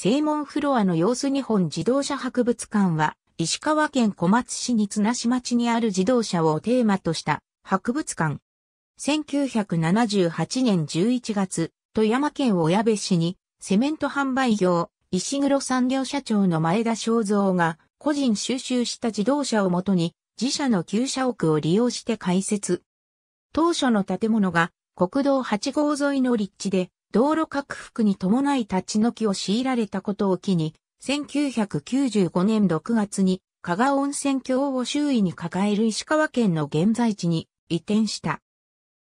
正門フロアの様子日本自動車博物館は、石川県小松市に綱島町にある自動車をテーマとした博物館。1978年11月、富山県小矢部市に、セメント販売業、石黒産業社長の前田正造が、個人収集した自動車をもとに、自社の旧社屋を利用して開設。当初の建物が、国道8号沿いの立地で、道路拡幅に伴い立ち退きを強いられたことを機に、1995年6月に加賀温泉郷を周囲に抱える石川県の現在地に移転した。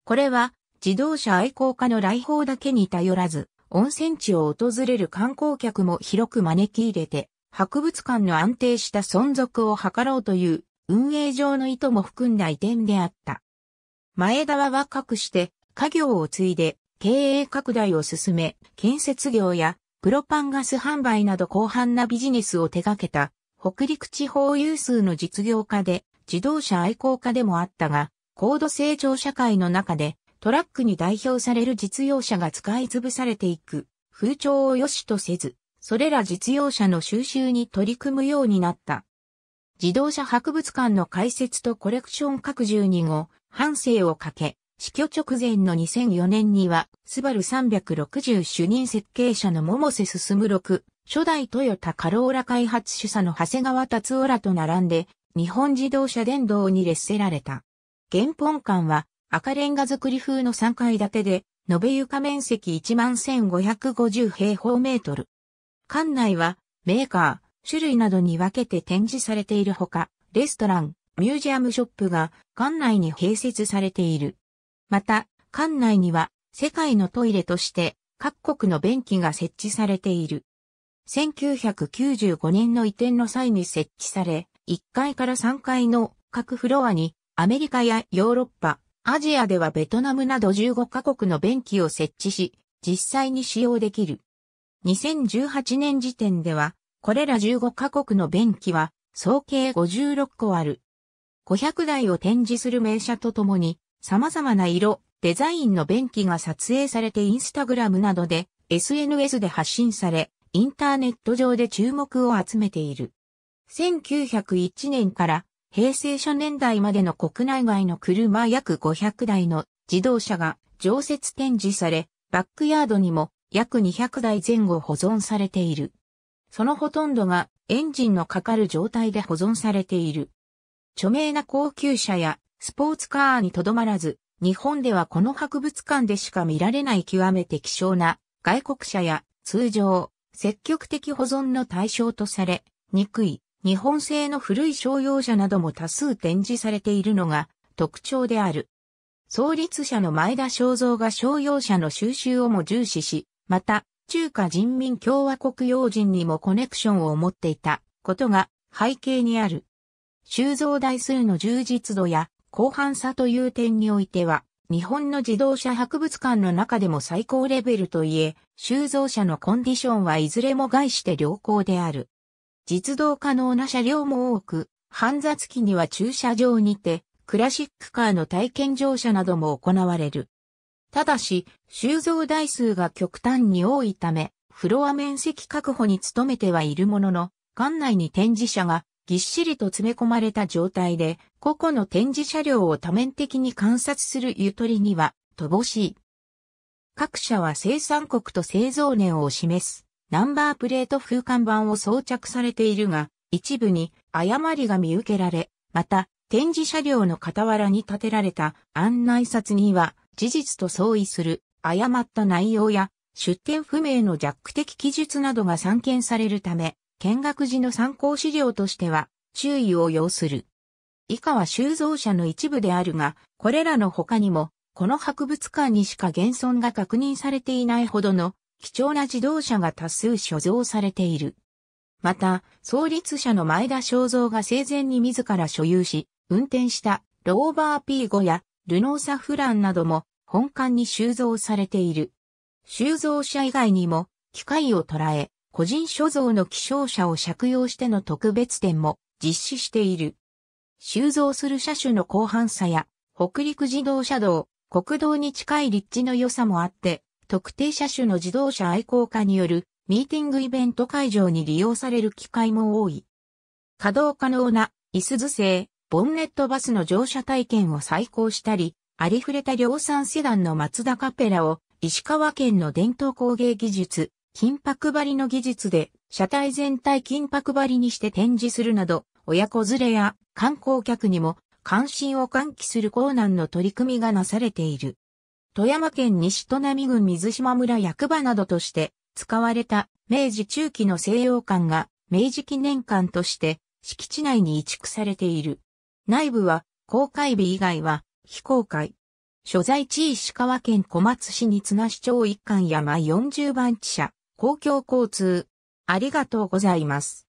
これは自動車愛好家の来訪だけに頼らず、温泉地を訪れる観光客も広く招き入れて、博物館の安定した存続を図ろうという運営上の意図も含んだ移転であった。前田は若くして家業を継いで経営拡大を進め、建設業やプロパンガス販売など広範なビジネスを手掛けた、北陸地方有数の実業家で、自動車愛好家でもあったが、高度成長社会の中で、トラックに代表される実用車が使い潰されていく、風潮を良しとせず、それら実用車の収集に取り組むようになった。自動車博物館の開設とコレクション拡充にも半生をかけ、死去直前の2004年には、スバル360主任設計者の桃瀬進6、初代トヨタカローラ開発主査の長谷川達夫らと並んで、日本自動車電動に列せられた。原本館は赤レンガ造り風の3階建てで、延べ床面積11,550平方メートル。館内はメーカー、種類などに分けて展示されているほか、レストラン、ミュージアムショップが館内に併設されている。また、館内には世界のトイレとして各国の便器が設置されている。1995年の移転の際に設置され、1階から3階の各フロアにアメリカやヨーロッパ、アジアではベトナムなど15カ国の便器を設置し、実際に使用できる。2018年時点では、これら15カ国の便器は、総計56個ある。500台を展示する名車とともに、様々な色、デザインの便器が撮影されてインスタグラムなどで SNS で発信され、インターネット上で注目を集めている。1901年から平成初年代までの国内外の車約500台の自動車が常設展示され、バックヤードにも約200台前後保存されている。そのほとんどがエンジンのかかる状態で保存されている。著名な高級車やスポーツカーにとどまらず、日本ではこの博物館でしか見られない極めて希少な外国車や通常、積極的保存の対象とされ、にくい日本製の古い商用車なども多数展示されているのが特徴である。創立者の前田正造が商用車の収集をも重視し、また、中華人民共和国要人にもコネクションを持っていたことが背景にある。収蔵台数の充実度や広範さという点においては、日本の自動車博物館の中でも最高レベルといえ、収蔵車のコンディションはいずれも外して良好である。実動可能な車両も多く、半雑期には駐車場にて、クラシックカーの体験乗車なども行われる。ただし、収蔵台数が極端に多いため、フロア面積確保に努めてはいるものの、館内に展示車がぎっしりと詰め込まれた状態で、個々の展示車両を多面的に観察するゆとりには、乏しい。各社は生産国と製造年を示す、ナンバープレート風看板を装着されているが、一部に誤りが見受けられ、また、展示車両の傍らに建てられた案内札には、事実と相違する誤った内容や出店不明のジャック的記述などが散見されるため、見学時の参考資料としては、注意を要する。以下は収蔵者の一部であるが、これらの他にも、この博物館にしか現存が確認されていないほどの貴重な自動車が多数所蔵されている。また、創立者の前田正造が生前に自ら所有し、運転したローバー P5 やルノーサフランなども本館に収蔵されている。収蔵者以外にも機械を捉え、個人所蔵の希少車を借用しての特別展も実施している。収蔵する車種の広範さや、北陸自動車道、国道に近い立地の良さもあって、特定車種の自動車愛好家によるミーティングイベント会場に利用される機会も多い。稼働可能な椅子図製、ボンネットバスの乗車体験を再考したり、ありふれた量産セダンの松田カペラを石川県の伝統工芸技術、金箔張りの技術で、車体全体金箔張りにして展示するなど、親子連れや観光客にも関心を喚起する港南の取り組みがなされている。富山県西砺波郡水島村役場などとして使われた明治中期の西洋館が明治記念館として敷地内に移築されている。内部は公開日以外は非公開。所在地石川県小松市に綱市町一館山40番地社。公共交通。ありがとうございます。